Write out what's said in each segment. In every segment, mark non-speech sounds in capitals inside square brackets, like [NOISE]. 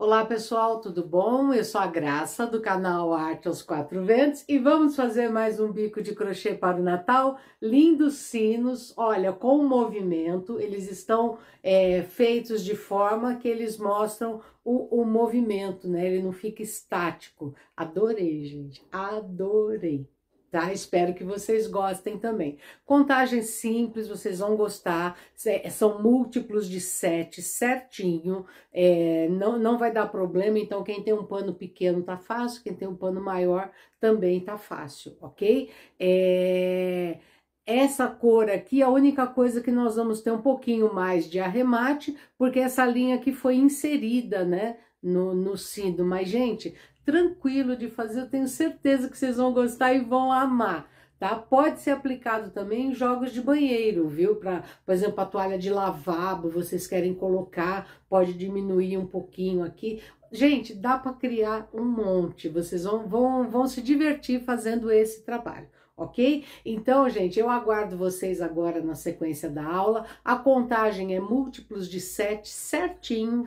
Olá pessoal, tudo bom? Eu sou a Graça do canal Arte aos Quatro Ventos e vamos fazer mais um bico de crochê para o Natal. Lindos sinos, olha, com movimento, eles estão é, feitos de forma que eles mostram o, o movimento, né? Ele não fica estático. Adorei, gente, adorei. Tá? Espero que vocês gostem também. Contagem simples, vocês vão gostar. São múltiplos de sete, certinho. É, não, não vai dar problema. Então, quem tem um pano pequeno tá fácil, quem tem um pano maior também tá fácil, ok? É, essa cor aqui, a única coisa que nós vamos ter um pouquinho mais de arremate, porque essa linha aqui foi inserida, né? No, no sino, mas gente, tranquilo de fazer. Eu tenho certeza que vocês vão gostar e vão amar. Tá? Pode ser aplicado também em jogos de banheiro, viu? Pra, por exemplo, a toalha de lavabo, vocês querem colocar, pode diminuir um pouquinho aqui. Gente, dá para criar um monte. Vocês vão, vão, vão se divertir fazendo esse trabalho ok? Então, gente, eu aguardo vocês agora na sequência da aula. A contagem é múltiplos de 7, certinho,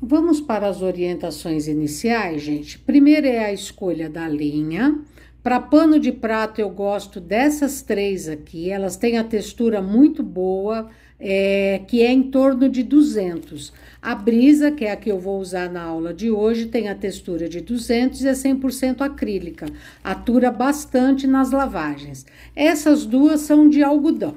Vamos para as orientações iniciais, gente. Primeiro é a escolha da linha. Para pano de prato, eu gosto dessas três aqui. Elas têm a textura muito boa, é, que é em torno de 200. A brisa, que é a que eu vou usar na aula de hoje, tem a textura de 200 e é 100% acrílica. Atura bastante nas lavagens. Essas duas são de algodão.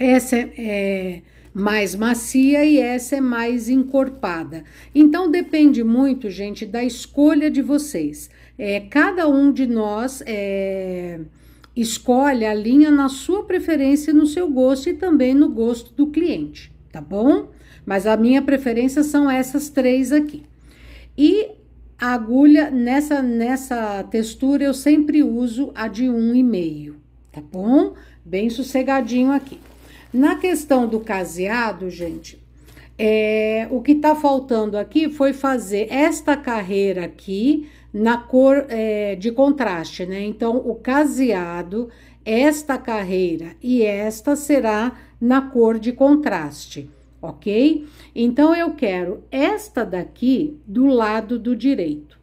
Essa é, é mais macia e essa é mais encorpada. Então depende muito, gente, da escolha de vocês. É, cada um de nós é, escolhe a linha na sua preferência, no seu gosto e também no gosto do cliente, tá bom? Mas a minha preferência são essas três aqui. E a agulha nessa nessa textura eu sempre uso a de um e meio, tá bom? Bem sossegadinho aqui. Na questão do caseado, gente, é, o que está faltando aqui foi fazer esta carreira aqui na cor é, de contraste, né? Então, o caseado, esta carreira e esta será na cor de contraste, ok? Então, eu quero esta daqui do lado do direito.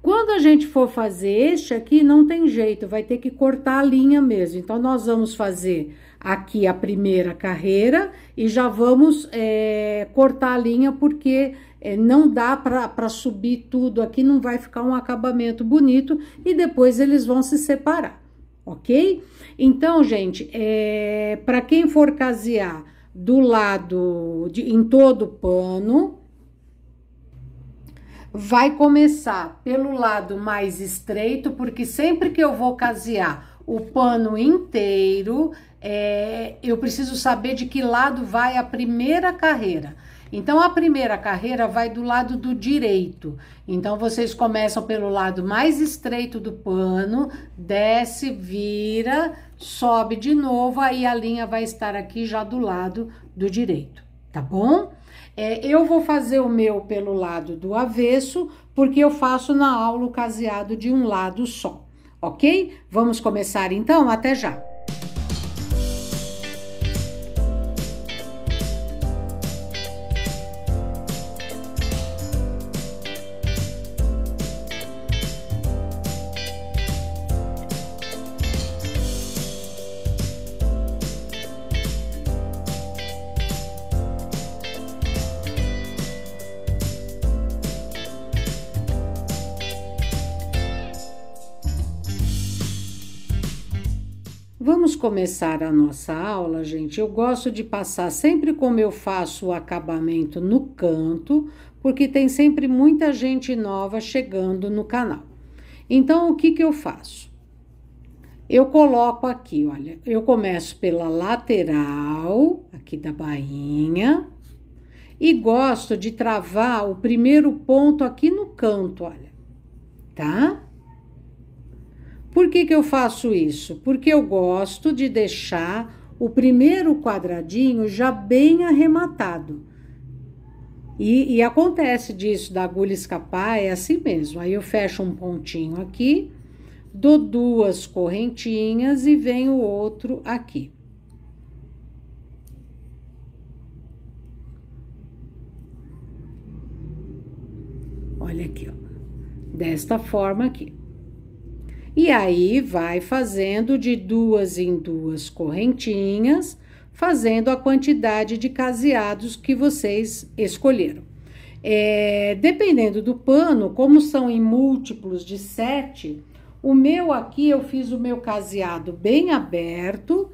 Quando a gente for fazer este aqui, não tem jeito, vai ter que cortar a linha mesmo. Então, nós vamos fazer aqui a primeira carreira e já vamos é, cortar a linha porque é, não dá para subir tudo aqui, não vai ficar um acabamento bonito e depois eles vão se separar, ok? Então, gente, é, para quem for casear do lado, de, em todo o pano, vai começar pelo lado mais estreito, porque sempre que eu vou casear o pano inteiro, é, eu preciso saber de que lado vai a primeira carreira. Então, a primeira carreira vai do lado do direito. Então, vocês começam pelo lado mais estreito do pano, desce, vira, sobe de novo, aí a linha vai estar aqui já do lado do direito, tá bom? É, eu vou fazer o meu pelo lado do avesso, porque eu faço na aula o caseado de um lado só, ok? Vamos começar então? Até já! Vamos começar a nossa aula, gente. Eu gosto de passar sempre como eu faço o acabamento no canto, porque tem sempre muita gente nova chegando no canal. Então, o que, que eu faço? Eu coloco aqui, olha, eu começo pela lateral, aqui da bainha, e gosto de travar o primeiro ponto aqui no canto, olha, tá? Por que, que eu faço isso? Porque eu gosto de deixar o primeiro quadradinho já bem arrematado. E, e, acontece disso, da agulha escapar, é assim mesmo. Aí eu fecho um pontinho aqui, dou duas correntinhas e vem o outro aqui. Olha aqui, ó. Desta forma aqui. E aí vai fazendo de duas em duas correntinhas, fazendo a quantidade de caseados que vocês escolheram. É, dependendo do pano, como são em múltiplos de sete, o meu aqui eu fiz o meu caseado bem aberto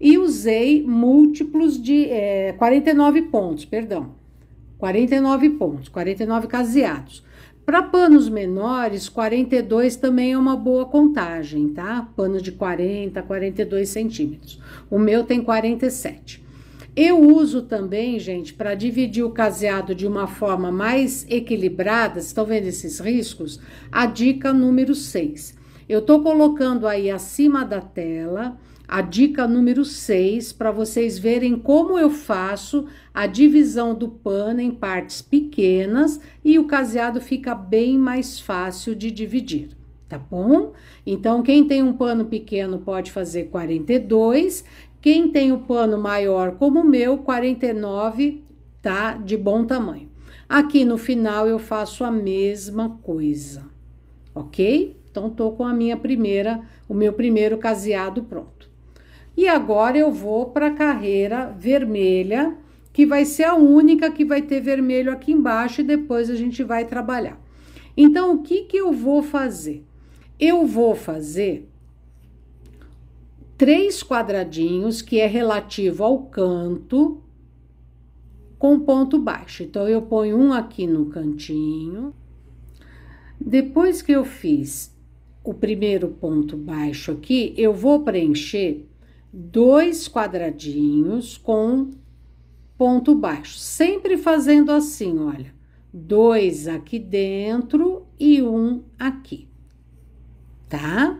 e usei múltiplos de é, 49 pontos, perdão, 49 pontos, 49 caseados. Para panos menores, 42 também é uma boa contagem, tá? Pano de 40, 42 centímetros. O meu tem 47. Eu uso também, gente, para dividir o caseado de uma forma mais equilibrada, estão vendo esses riscos? A dica número 6. Eu estou colocando aí acima da tela a dica número 6 para vocês verem como eu faço a divisão do pano em partes pequenas e o caseado fica bem mais fácil de dividir, tá bom? Então, quem tem um pano pequeno pode fazer 42, quem tem o um pano maior como o meu, 49, tá de bom tamanho. Aqui no final eu faço a mesma coisa, ok? Então, tô com a minha primeira, o meu primeiro caseado pronto. E agora eu vou para a carreira vermelha, que vai ser a única que vai ter vermelho aqui embaixo e depois a gente vai trabalhar. Então, o que, que eu vou fazer? Eu vou fazer três quadradinhos, que é relativo ao canto, com ponto baixo. Então, eu ponho um aqui no cantinho. Depois que eu fiz o primeiro ponto baixo aqui, eu vou preencher dois quadradinhos com ponto baixo, sempre fazendo assim, olha, dois aqui dentro e um aqui, tá?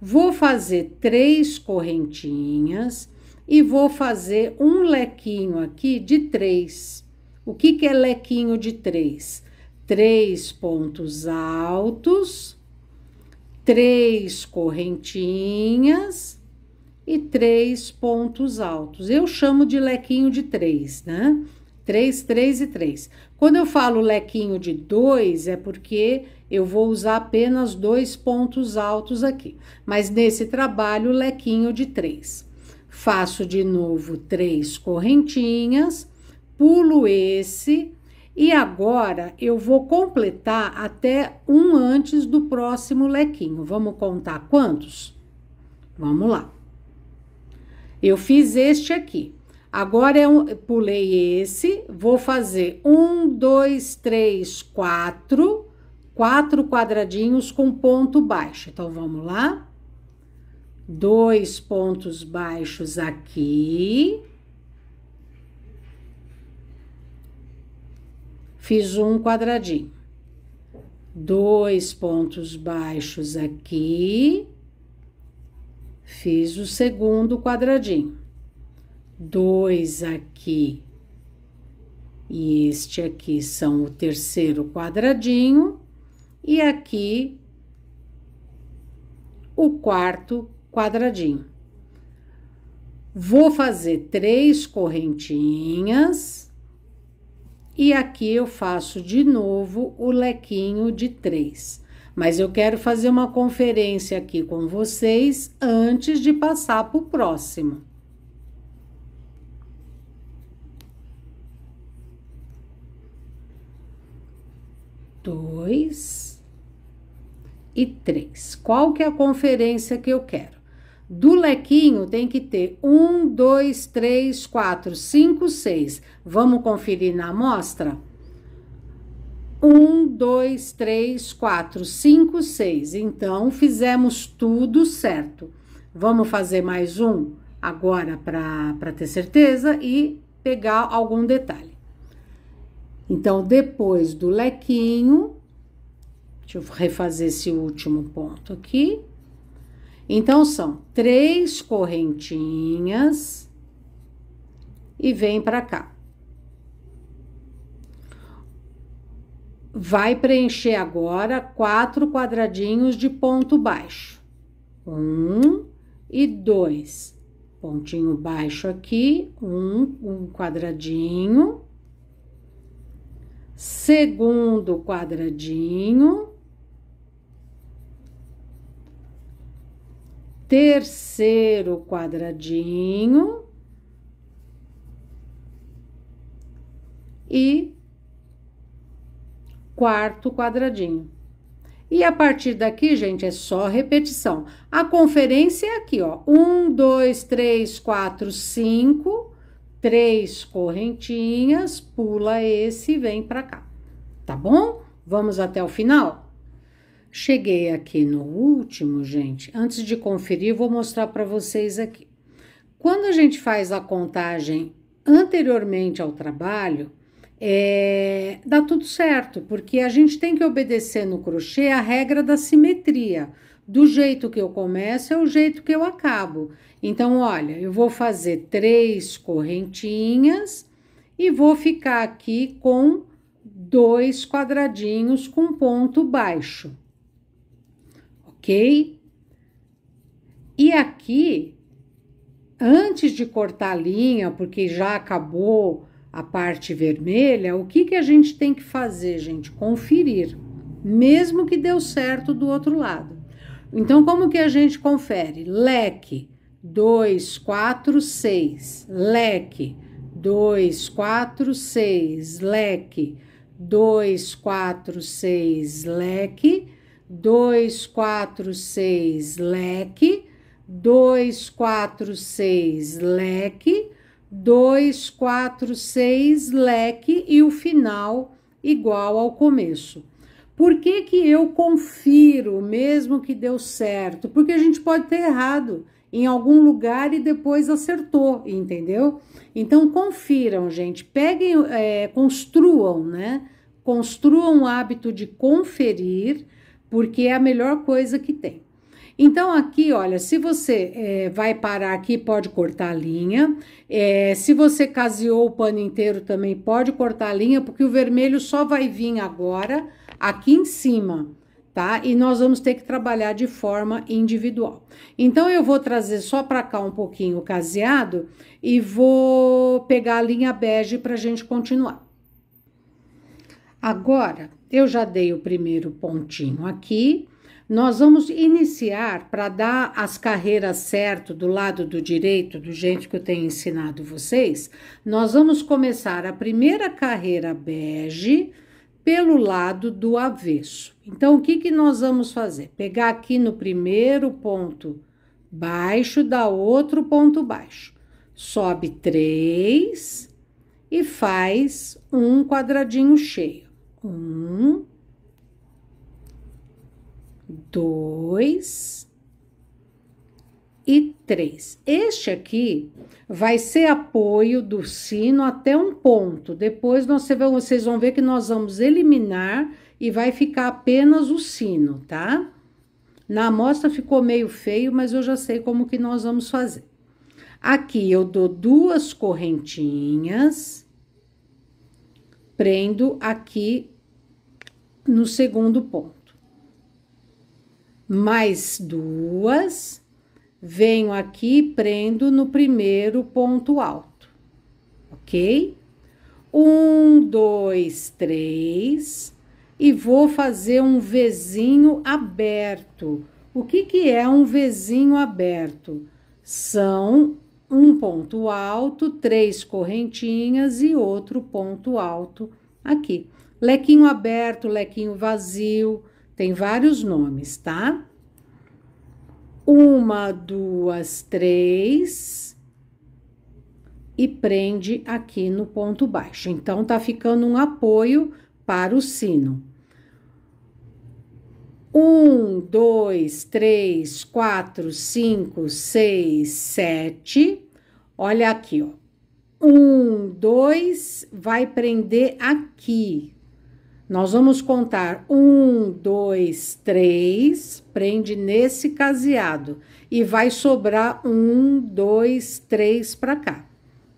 Vou fazer três correntinhas e vou fazer um lequinho aqui de três. O que, que é lequinho de três? Três pontos altos, três correntinhas e três pontos altos. Eu chamo de lequinho de três, né? Três, três e três. Quando eu falo lequinho de dois, é porque eu vou usar apenas dois pontos altos aqui. Mas nesse trabalho, lequinho de três. Faço de novo três correntinhas, pulo esse, e agora eu vou completar até um antes do próximo lequinho. Vamos contar quantos? Vamos lá. Eu fiz este aqui. Agora eu pulei esse, vou fazer um, dois, três, quatro, quatro quadradinhos com ponto baixo. Então, vamos lá. Dois pontos baixos aqui. Fiz um quadradinho. Dois pontos baixos aqui Fiz o segundo quadradinho. Dois aqui e este aqui são o terceiro quadradinho. E aqui o quarto quadradinho. Vou fazer três correntinhas. E aqui eu faço de novo o lequinho de três mas eu quero fazer uma conferência aqui com vocês antes de passar para o próximo. Dois e três. Qual que é a conferência que eu quero? Do lequinho tem que ter um, dois, três, quatro, cinco, seis. Vamos conferir na amostra? um, dois, três, quatro, cinco, seis. Então, fizemos tudo certo. Vamos fazer mais um agora para ter certeza e pegar algum detalhe. Então, depois do lequinho, deixa eu refazer esse último ponto aqui. Então, são três correntinhas e vem para cá. vai preencher agora quatro quadradinhos de ponto baixo. Um e dois. Pontinho baixo aqui, um, um quadradinho. Segundo quadradinho. Terceiro quadradinho. E quarto quadradinho. E a partir daqui, gente, é só repetição. A conferência é aqui, ó. Um, dois, três, quatro, cinco. Três correntinhas, pula esse e vem pra cá. Tá bom? Vamos até o final? Cheguei aqui no último, gente. Antes de conferir, vou mostrar para vocês aqui. Quando a gente faz a contagem anteriormente ao trabalho, é, dá tudo certo, porque a gente tem que obedecer no crochê a regra da simetria. Do jeito que eu começo é o jeito que eu acabo. Então, olha, eu vou fazer três correntinhas e vou ficar aqui com dois quadradinhos com ponto baixo, ok? E aqui, antes de cortar a linha, porque já acabou a parte vermelha, o que, que a gente tem que fazer, gente? Conferir, mesmo que deu certo do outro lado. Então, como que a gente confere? Leque 2, 4, 6, leque 2, 4, 6, leque 2, 4, 6, leque 2, 4, 6, leque 2, 4, 6, leque 2, 4, 6, leque e o final igual ao começo. Por que, que eu confiro, mesmo que deu certo? Porque a gente pode ter errado em algum lugar e depois acertou, entendeu? Então confiram, gente, peguem, é, construam, né? Construam o hábito de conferir, porque é a melhor coisa que tem. Então, aqui, olha, se você é, vai parar aqui, pode cortar a linha. É, se você caseou o pano inteiro também, pode cortar a linha, porque o vermelho só vai vir agora aqui em cima, tá? E nós vamos ter que trabalhar de forma individual. Então, eu vou trazer só para cá um pouquinho o caseado e vou pegar a linha bege para a gente continuar. Agora, eu já dei o primeiro pontinho aqui, nós vamos iniciar para dar as carreiras certo do lado do direito, do jeito que eu tenho ensinado vocês. Nós vamos começar a primeira carreira bege pelo lado do avesso. Então, o que, que nós vamos fazer? Pegar aqui no primeiro ponto baixo, dá outro ponto baixo. Sobe três e faz um quadradinho cheio. Um, dois e três. Este aqui vai ser apoio do sino até um ponto. Depois vocês vão ver que nós vamos eliminar e vai ficar apenas o sino, tá? Na amostra ficou meio feio, mas eu já sei como que nós vamos fazer. Aqui eu dou duas correntinhas, prendo aqui no segundo ponto mais duas, venho aqui e prendo no primeiro ponto alto, ok? Um, dois, três, e vou fazer um Vzinho aberto. O que, que é um Vzinho aberto? São um ponto alto, três correntinhas e outro ponto alto aqui. Lequinho aberto, lequinho vazio, tem vários nomes, tá? Uma, duas, três. E prende aqui no ponto baixo. Então, tá ficando um apoio para o sino. Um, dois, três, quatro, cinco, seis, sete. Olha aqui, ó. Um, dois, vai prender aqui, nós vamos contar um, dois, três, prende nesse caseado e vai sobrar um, dois, três para cá.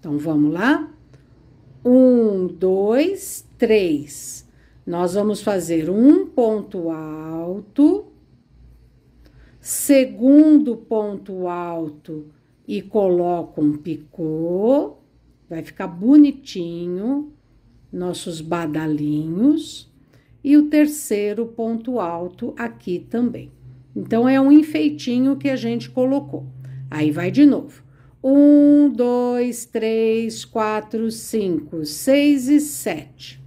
Então vamos lá? Um, dois, três. Nós vamos fazer um ponto alto, segundo ponto alto e coloco um picô, vai ficar bonitinho nossos badalinhos, e o terceiro ponto alto aqui também. Então, é um enfeitinho que a gente colocou. Aí vai de novo. Um, dois, três, quatro, cinco, seis e sete.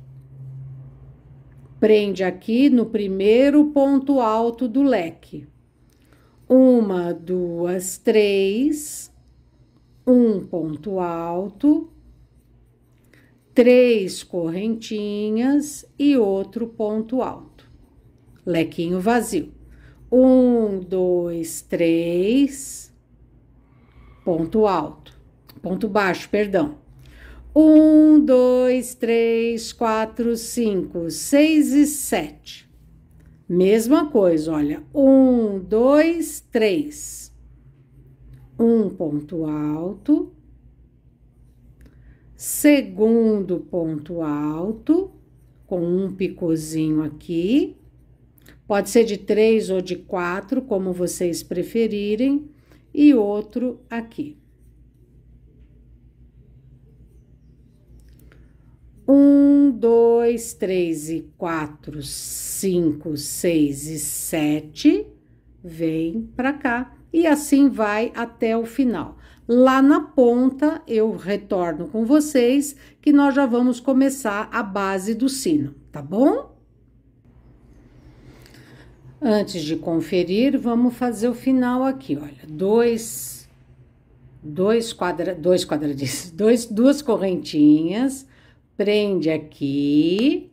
Prende aqui no primeiro ponto alto do leque. Uma, duas, três. Um ponto alto três correntinhas e outro ponto alto. Lequinho vazio. Um, dois, três, ponto alto, ponto baixo, perdão. Um, dois, três, quatro, cinco, seis e sete. Mesma coisa, olha. Um, dois, três. Um ponto alto, segundo ponto alto, com um picozinho aqui. Pode ser de três ou de quatro, como vocês preferirem, e outro aqui. Um, dois, três e quatro, cinco, seis e sete, vem para cá. E assim vai até o final. Lá na ponta, eu retorno com vocês que nós já vamos começar a base do sino, tá bom? Antes de conferir, vamos fazer o final aqui, olha, dois, dois, quadra, dois quadradinhos, [LAUGHS] dois, duas correntinhas, prende aqui,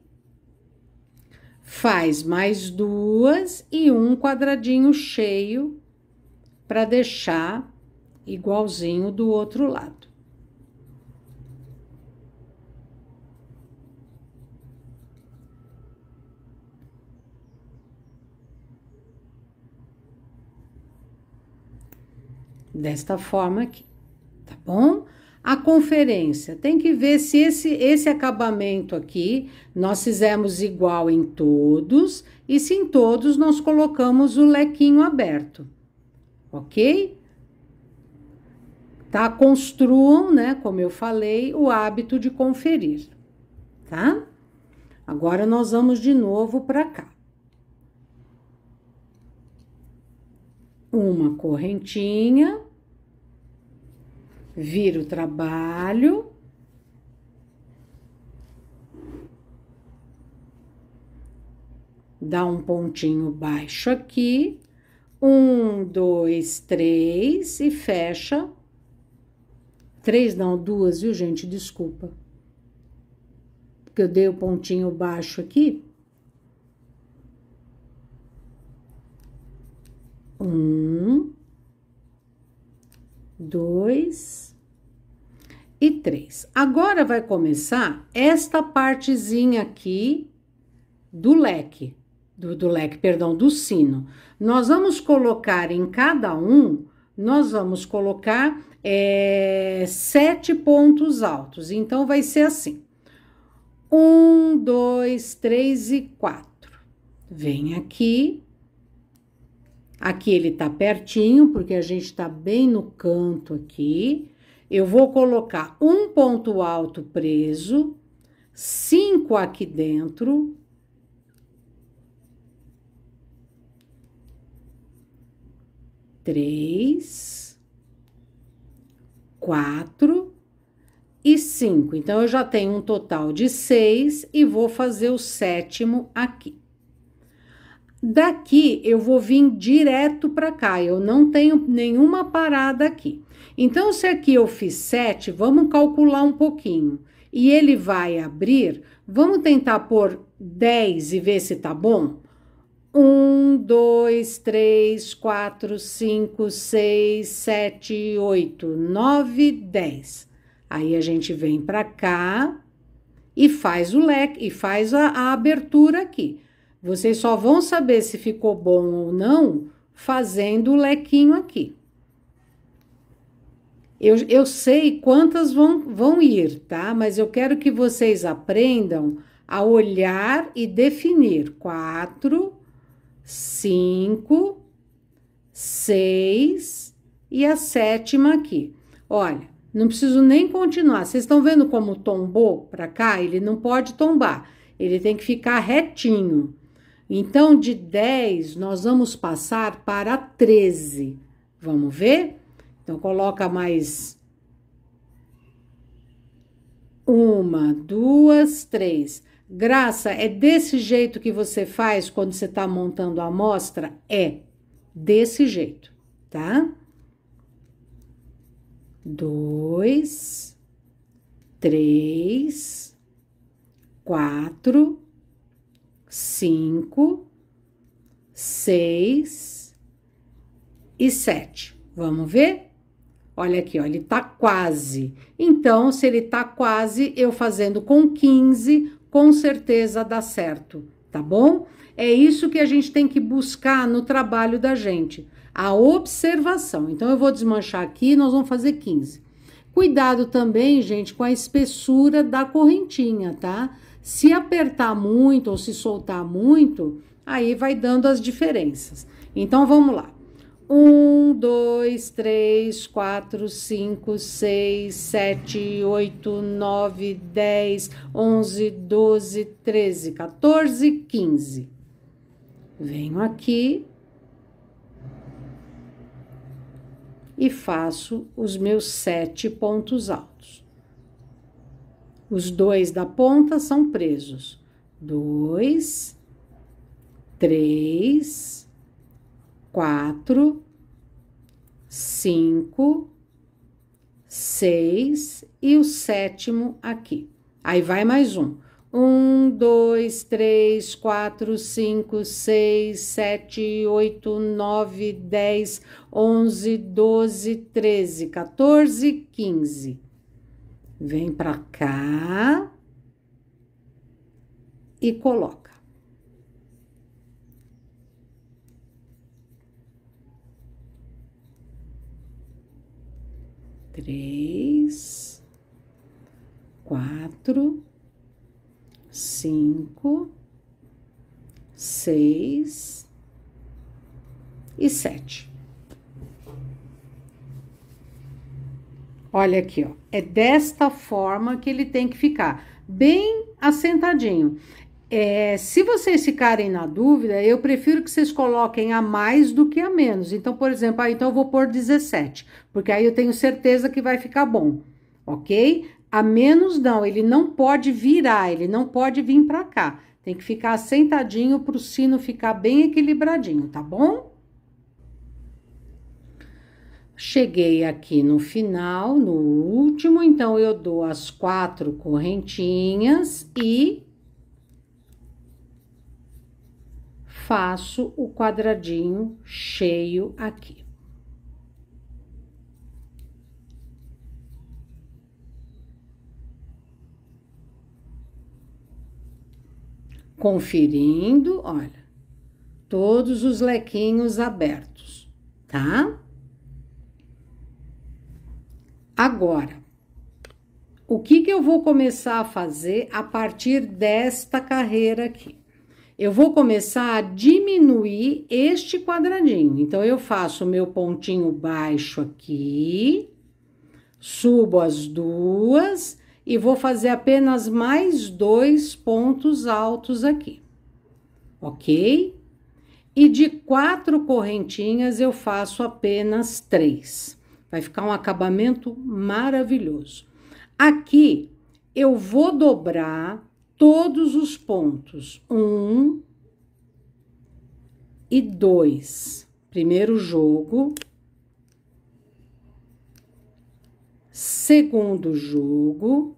faz mais duas e um quadradinho cheio para deixar igualzinho do outro lado. Desta forma aqui, tá bom? A conferência tem que ver se esse, esse acabamento aqui nós fizemos igual em todos e se em todos nós colocamos o lequinho aberto, ok? tá? Construam, né, como eu falei, o hábito de conferir, tá? Agora nós vamos de novo para cá. Uma correntinha, vira o trabalho, dá um pontinho baixo aqui, um, dois, três e fecha Três não, duas, viu, gente? Desculpa. Porque eu dei o pontinho baixo aqui. Um, dois e três. Agora vai começar esta partezinha aqui do leque, do, do leque, perdão, do sino. Nós vamos colocar em cada um, nós vamos colocar é, sete pontos altos. Então, vai ser assim: um, dois, três e quatro. Vem aqui. Aqui ele tá pertinho, porque a gente tá bem no canto aqui. Eu vou colocar um ponto alto preso, cinco aqui dentro, três, 4 e 5. Então, eu já tenho um total de 6 e vou fazer o sétimo aqui. Daqui eu vou vir direto para cá, eu não tenho nenhuma parada aqui. Então, se aqui eu fiz 7, vamos calcular um pouquinho. E ele vai abrir, vamos tentar por 10 e ver se tá bom? um, dois, três, quatro, cinco, seis, sete, oito, nove, dez. Aí a gente vem para cá e faz o leque e faz a, a, abertura aqui. Vocês só vão saber se ficou bom ou não fazendo o lequinho aqui. Eu, eu sei quantas vão, vão ir, tá? Mas eu quero que vocês aprendam a olhar e definir. Quatro, cinco, seis e a sétima aqui. Olha, não preciso nem continuar. Vocês estão vendo como tombou para cá? Ele não pode tombar, ele tem que ficar retinho. Então, de 10, nós vamos passar para 13. Vamos ver? Então, coloca mais uma, duas, três. Graça, é desse jeito que você faz quando você está montando a amostra? É desse jeito, tá? Dois, três, quatro, cinco, seis e sete. Vamos ver? Olha aqui, ó, ele tá quase. Então, se ele tá quase, eu fazendo com 15, com certeza dá certo, tá bom? É isso que a gente tem que buscar no trabalho da gente, a observação. Então eu vou desmanchar aqui, nós vamos fazer 15. Cuidado também, gente, com a espessura da correntinha, tá? Se apertar muito ou se soltar muito, aí vai dando as diferenças. Então vamos lá um, dois, três, quatro, cinco, seis, sete, oito, nove, dez, onze, doze, treze, quatorze, quinze. Venho aqui e faço os meus sete pontos altos. Os dois da ponta são presos. Dois, três, quatro, cinco, seis e o sétimo aqui. Aí vai mais um. Um, dois, três, quatro, cinco, seis, sete, oito, nove, dez, onze, doze, treze, quatorze, quinze. Vem para cá e coloca. três, quatro, cinco, seis e sete. Olha aqui, ó. É desta forma que ele tem que ficar, bem assentadinho. É, se vocês ficarem na dúvida, eu prefiro que vocês coloquem a mais do que a menos. Então, por exemplo, ah, então eu vou pôr 17, porque aí eu tenho certeza que vai ficar bom, ok? A menos não, ele não pode virar, ele não pode vir para cá. Tem que ficar sentadinho para o sino ficar bem equilibradinho, tá bom? Cheguei aqui no final, no último, então eu dou as quatro correntinhas e faço o quadradinho cheio aqui. Conferindo, olha, todos os lequinhos abertos, tá? Agora, o que, que eu vou começar a fazer a partir desta carreira aqui? eu vou começar a diminuir este quadradinho. Então, eu faço o meu pontinho baixo aqui, subo as duas e vou fazer apenas mais dois pontos altos aqui, ok? E de quatro correntinhas, eu faço apenas três. Vai ficar um acabamento maravilhoso. Aqui, eu vou dobrar todos os pontos um e dois Primeiro jogo, segundo jogo,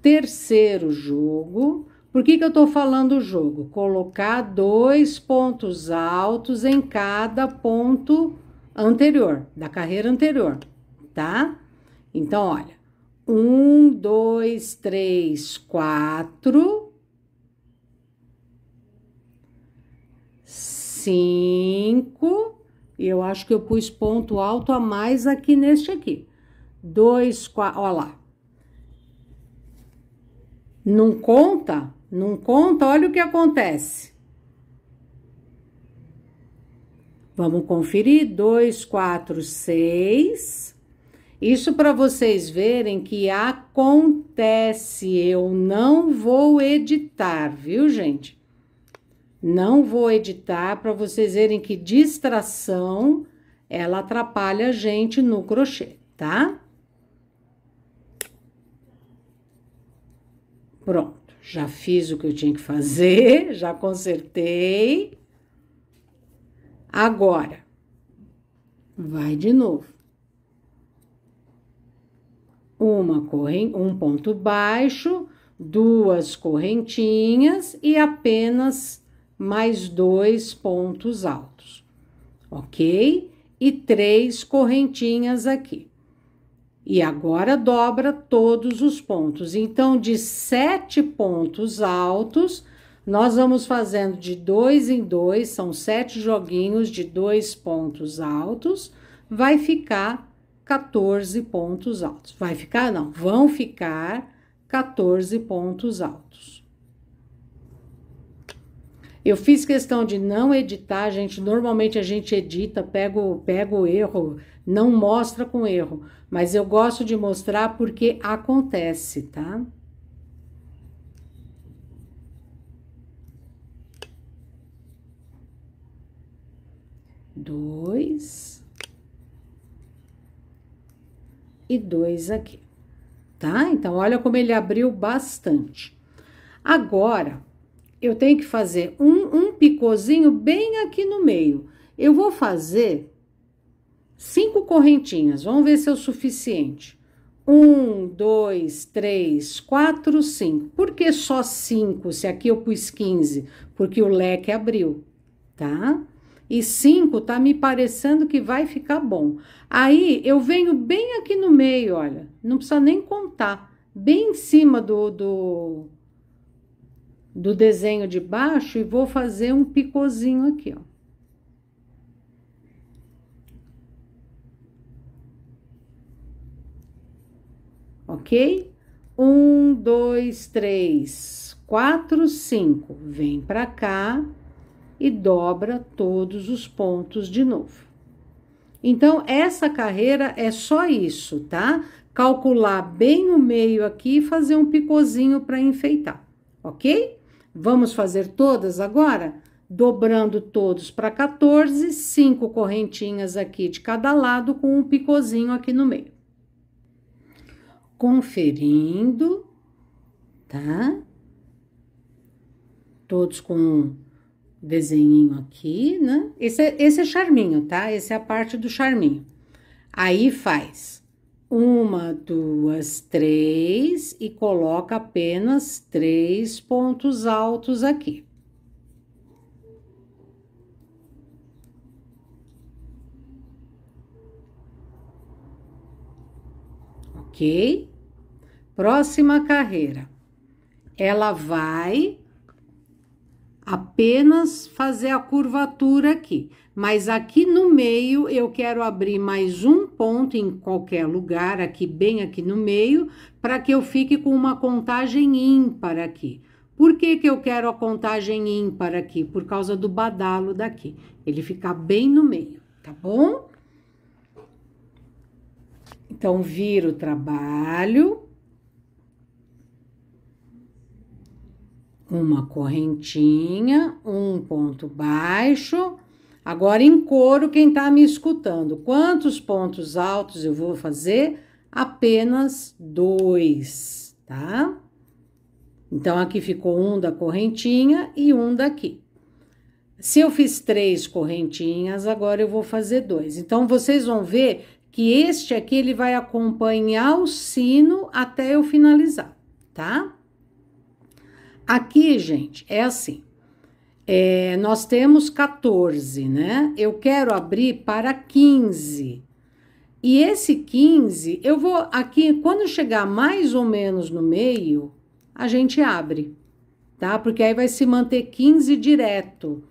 terceiro jogo. Por que, que eu estou falando jogo? Colocar dois pontos altos em cada ponto anterior, da carreira anterior tá? Então, olha, um, dois, três, quatro, cinco, eu acho que eu pus ponto alto a mais aqui neste aqui. Dois, quatro, ó lá. Não conta, não conta, olha o que acontece. Vamos conferir, dois, quatro, seis... Isso para vocês verem que acontece. Eu não vou editar, viu, gente? Não vou editar para vocês verem que distração ela atrapalha a gente no crochê, tá? Pronto, já fiz o que eu tinha que fazer, [LAUGHS] já consertei. Agora, vai de novo uma corrente, um ponto baixo, duas correntinhas e apenas mais dois pontos altos, ok? E três correntinhas aqui. E agora dobra todos os pontos. Então, de sete pontos altos, nós vamos fazendo de dois em dois, são sete joguinhos de dois pontos altos, vai ficar 14 pontos altos. Vai ficar? Não, vão ficar 14 pontos altos. Eu fiz questão de não editar, gente. Normalmente a gente edita, pega o, pega o erro, não mostra com erro, mas eu gosto de mostrar porque acontece, tá? Dois. e dois aqui, tá? Então, olha como ele abriu bastante. Agora, eu tenho que fazer um, um picôzinho bem aqui no meio. Eu vou fazer cinco correntinhas, vamos ver se é o suficiente. Um, dois, três, quatro, cinco. Por que só cinco? Se aqui eu pus 15, porque o leque abriu, tá? Tá? e 5 tá me parecendo que vai ficar bom. Aí eu venho bem aqui no meio, olha, não precisa nem contar, bem em cima do, do, do desenho de baixo e vou fazer um picozinho aqui, ó. Ok? Um, dois, três, quatro, cinco. Vem pra cá e dobra todos os pontos de novo. Então, essa carreira é só isso, tá? Calcular bem o meio aqui e fazer um picozinho para enfeitar, ok? Vamos fazer todas agora? Dobrando todos para 14, cinco correntinhas aqui de cada lado com um picozinho aqui no meio. Conferindo, tá? Todos com desenhinho aqui, né? Esse é, esse é charminho, tá? Essa é a parte do charminho. Aí faz uma, duas, três e coloca apenas três pontos altos aqui. Ok? Próxima carreira. Ela vai apenas fazer a curvatura aqui. Mas aqui no meio eu quero abrir mais um ponto em qualquer lugar, aqui bem aqui no meio, para que eu fique com uma contagem ímpar aqui. Por que, que eu quero a contagem ímpar aqui? Por causa do badalo daqui. Ele ficar bem no meio, tá bom? Então, viro o trabalho uma correntinha, um ponto baixo. Agora em couro quem está me escutando, quantos pontos altos eu vou fazer? Apenas dois, tá? Então aqui ficou um da correntinha e um daqui. Se eu fiz três correntinhas, agora eu vou fazer dois. Então vocês vão ver que este aqui ele vai acompanhar o sino até eu finalizar, tá? Aqui, gente, é assim. É, nós temos 14, né? Eu quero abrir para 15. E esse 15, eu vou aqui, quando chegar mais ou menos no meio, a gente abre, tá? Porque aí vai se manter 15 direto.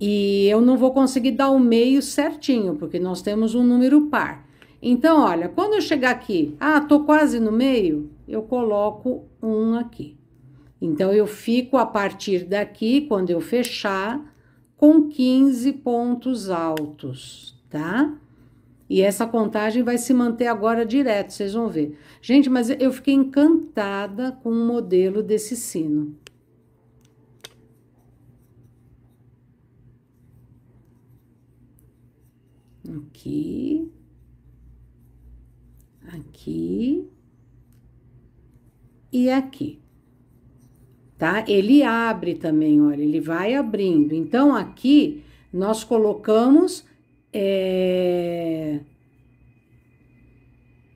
E eu não vou conseguir dar o meio certinho, porque nós temos um número par. Então, olha, quando eu chegar aqui, ah, tô quase no meio, eu coloco um aqui. Então, eu fico a partir daqui, quando eu fechar, com 15 pontos altos, tá? E essa contagem vai se manter agora direto, vocês vão ver. Gente, mas eu fiquei encantada com o modelo desse sino. Aqui aqui e aqui. Tá? Ele abre também, olha, ele vai abrindo. Então, aqui nós colocamos é,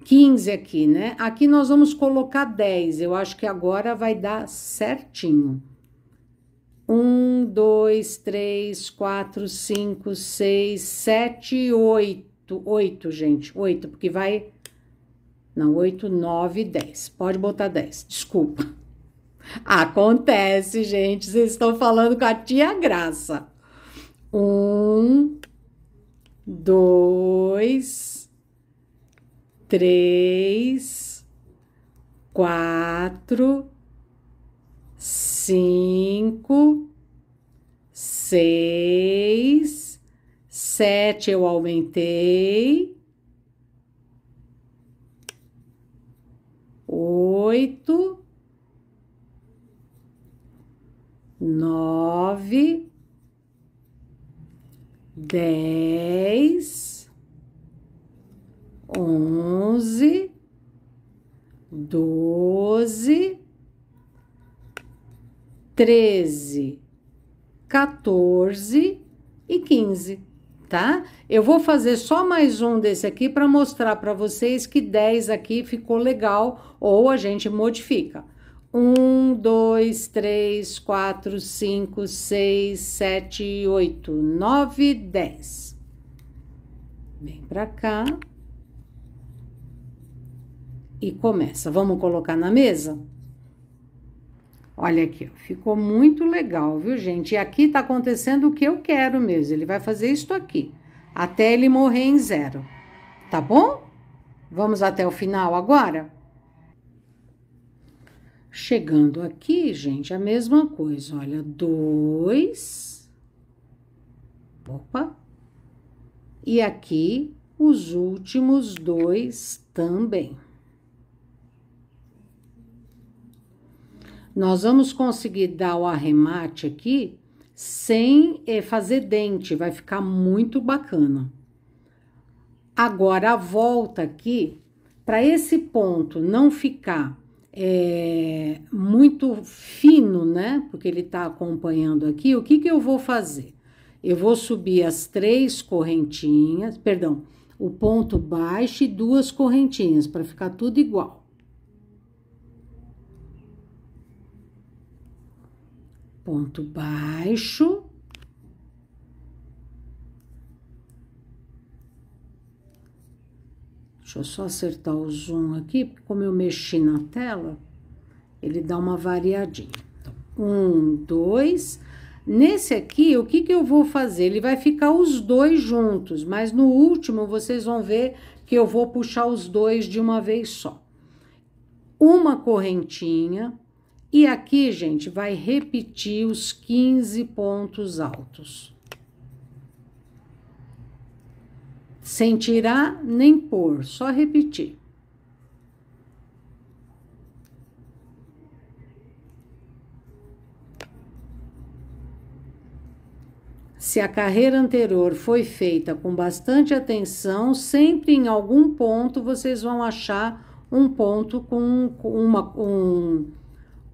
15 aqui, né? Aqui nós vamos colocar 10. Eu acho que agora vai dar certinho. 1, 2, 3, 4, 5, 6, 7, 8. 8, gente. 8, porque vai não, 8, 9, 10. Pode botar 10, desculpa. Acontece, gente. Vocês estão falando com a tia Graça. Um, dois, três, quatro, cinco, seis, sete. Eu aumentei oito, nove, dez, onze, doze, treze, quatorze e quinze tá? Eu vou fazer só mais um desse aqui para mostrar para vocês que 10 aqui ficou legal ou a gente modifica. 1, 2, 3, 4, 5, 6, 7, 8, 9, 10. Vem para cá. E começa. Vamos colocar na mesa? Vamos. Olha aqui, ó, ficou muito legal, viu, gente? E aqui tá acontecendo o que eu quero mesmo. Ele vai fazer isto aqui, até ele morrer em zero. Tá bom? Vamos até o final agora? Chegando aqui, gente, a mesma coisa. Olha, dois. Opa. E aqui, os últimos dois também. Nós vamos conseguir dar o arremate aqui sem eh, fazer dente, vai ficar muito bacana. Agora, a volta aqui, para esse ponto não ficar é, muito fino, né? Porque ele tá acompanhando aqui, o que que eu vou fazer? Eu vou subir as três correntinhas, perdão, o ponto baixo e duas correntinhas, para ficar tudo igual. ponto baixo. Deixa eu só acertar o zoom aqui, porque como eu mexi na tela, ele dá uma variadinha. Então, um, dois. Nesse aqui, o que, que eu vou fazer? Ele vai ficar os dois juntos, mas no último vocês vão ver que eu vou puxar os dois de uma vez só. Uma correntinha, e aqui, gente, vai repetir os 15 pontos altos. Sem tirar nem pôr, só repetir. Se a carreira anterior foi feita com bastante atenção, sempre em algum ponto vocês vão achar um ponto com uma, um,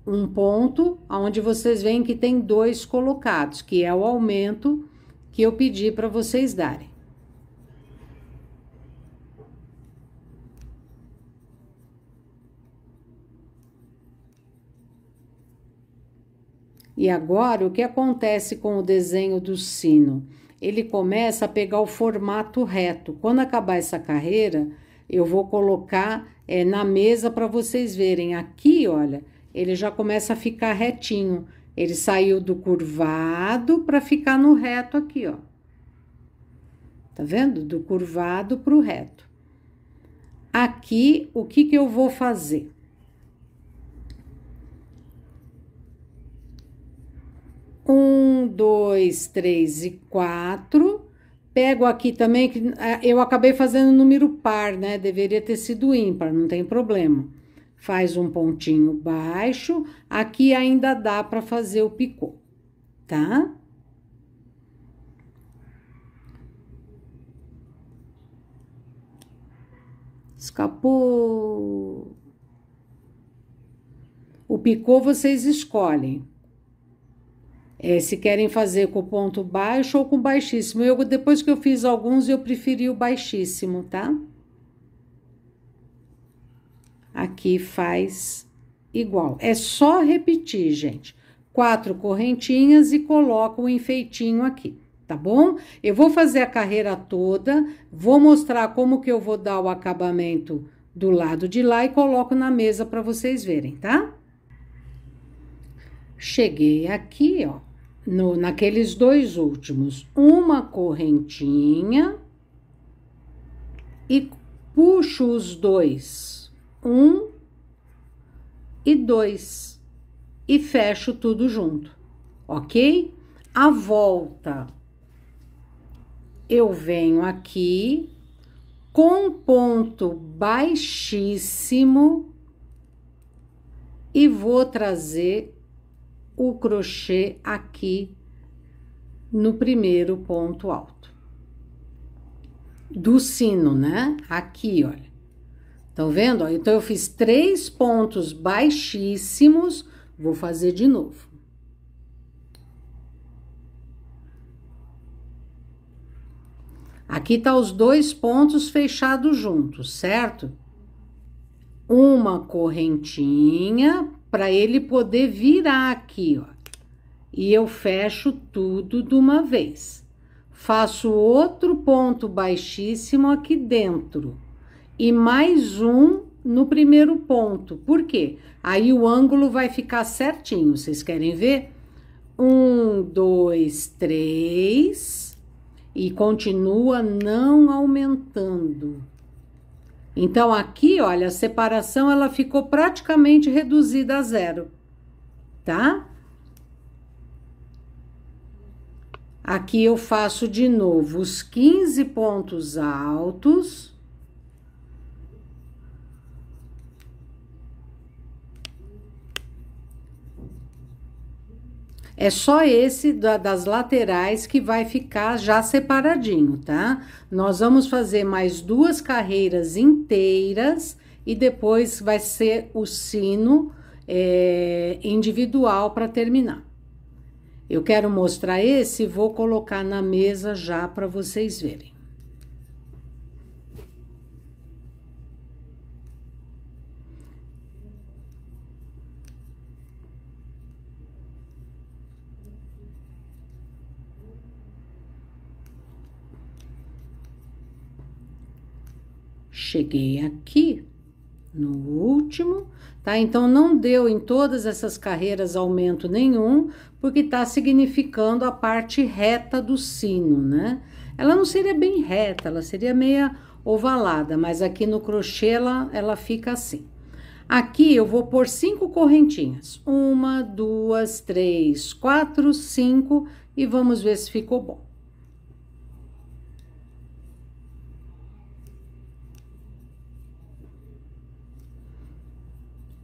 um ponto onde vocês veem que tem dois colocados, que é o aumento que eu pedi para vocês darem. E agora, o que acontece com o desenho do sino? Ele começa a pegar o formato reto. Quando acabar essa carreira, eu vou colocar é, na mesa para vocês verem. Aqui, olha, ele já começa a ficar retinho. Ele saiu do curvado para ficar no reto aqui, ó. Tá vendo? Do curvado para o reto. Aqui, o que, que eu vou fazer? Um, dois, três e quatro. Pego aqui também, que eh, eu acabei fazendo número par, né? Deveria ter sido ímpar, não tem problema faz um pontinho baixo, aqui ainda dá para fazer o picô, tá? Escapou. O picô vocês escolhem. É, se querem fazer com ponto baixo ou com baixíssimo. Eu, depois que eu fiz alguns, eu preferi o baixíssimo, tá? aqui faz igual. É só repetir, gente. Quatro correntinhas e coloca o enfeitinho aqui, tá bom? Eu vou fazer a carreira toda, vou mostrar como que eu vou dar o acabamento do lado de lá e coloco na mesa para vocês verem, tá? Cheguei aqui, ó, no, naqueles dois últimos, uma correntinha e puxo os dois um e dois e fecho tudo junto, ok? A volta, eu venho aqui com ponto baixíssimo e vou trazer o crochê aqui no primeiro ponto alto do sino, né? Aqui, olha. Estão vendo? Então, eu fiz três pontos baixíssimos. Vou fazer de novo. Aqui tá os dois pontos fechados juntos, certo? Uma correntinha para ele poder virar aqui, ó. E eu fecho tudo de uma vez. Faço outro ponto baixíssimo aqui dentro e mais um no primeiro ponto. Por quê? Aí o ângulo vai ficar certinho. Vocês querem ver? Um, dois, três. E continua não aumentando. Então, aqui, olha, a separação ela ficou praticamente reduzida a zero, tá? Aqui eu faço de novo os 15 pontos altos É só esse da, das laterais que vai ficar já separadinho, tá? Nós vamos fazer mais duas carreiras inteiras e depois vai ser o sino é, individual para terminar. Eu quero mostrar esse, vou colocar na mesa já para vocês verem. cheguei aqui no último, tá? Então não deu em todas essas carreiras aumento nenhum, porque está significando a parte reta do sino, né? Ela não seria bem reta, ela seria meia ovalada, mas aqui no crochê ela, ela fica assim. Aqui eu vou pôr cinco correntinhas. Uma, duas, três, quatro, cinco e vamos ver se ficou bom.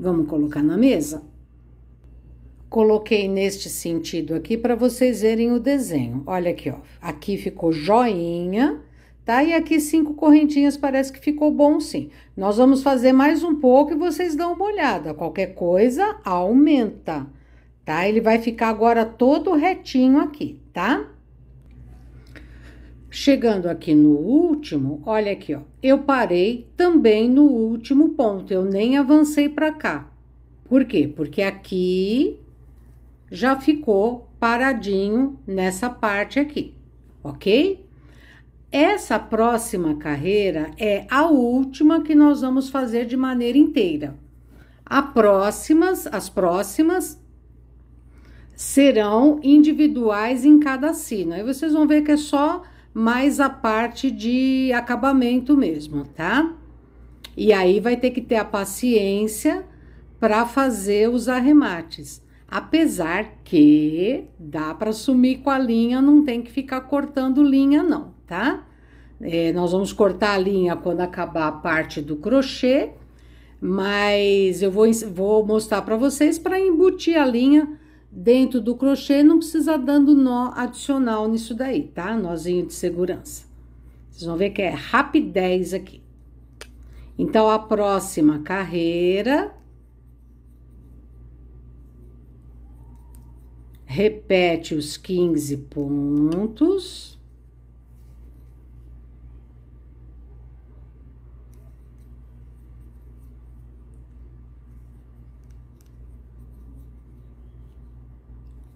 Vamos colocar na mesa? Coloquei neste sentido aqui para vocês verem o desenho. Olha aqui, ó. Aqui ficou joinha, tá? E aqui cinco correntinhas, parece que ficou bom sim. Nós vamos fazer mais um pouco e vocês dão uma olhada. Qualquer coisa, aumenta, tá? Ele vai ficar agora todo retinho aqui, tá? Chegando aqui no último, olha aqui, ó. Eu parei também no último ponto, eu nem avancei para cá. Por quê? Porque aqui já ficou paradinho nessa parte aqui, ok? Essa próxima carreira é a última que nós vamos fazer de maneira inteira. A próximas, as próximas serão individuais em cada sino. Aí vocês vão ver que é só mais a parte de acabamento mesmo, tá? E aí vai ter que ter a paciência para fazer os arremates. Apesar que dá para sumir com a linha, não tem que ficar cortando linha não, tá? É, nós vamos cortar a linha quando acabar a parte do crochê, mas eu vou, vou mostrar para vocês para embutir a linha dentro do crochê, não precisa dando nó adicional nisso daí, tá? Nozinho de segurança. Vocês vão ver que é rapidez aqui. Então, a próxima carreira... Repete os 15 pontos.